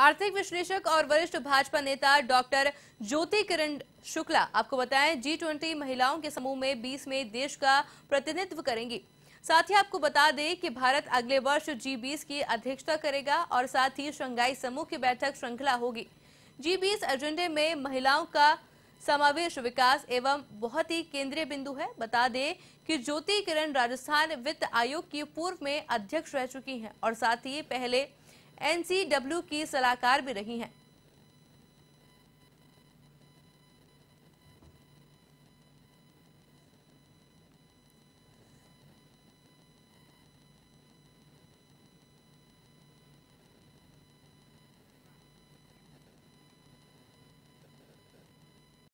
आर्थिक विश्लेषक और वरिष्ठ भाजपा नेता डॉक्टर ज्योति किरण शुक्ला आपको बताएं जी ट्वेंटी महिलाओं के समूह में 20 में देश का प्रतिनिधित्व करेंगी साथ ही आपको बता दें कि भारत अगले वर्ष जी बीस की अध्यक्षता करेगा और साथ ही शंघाई समूह की बैठक श्रृंखला होगी जी बीस एजेंडे में महिलाओं का समावेश विकास एवं बहुत ही केंद्रीय बिंदु है बता दें कि ज्योति किरण राजस्थान वित्त आयोग की पूर्व में अध्यक्ष रह चुकी हैं और साथ ही पहले एनसीडब्ल्यू की सलाहकार भी रही हैं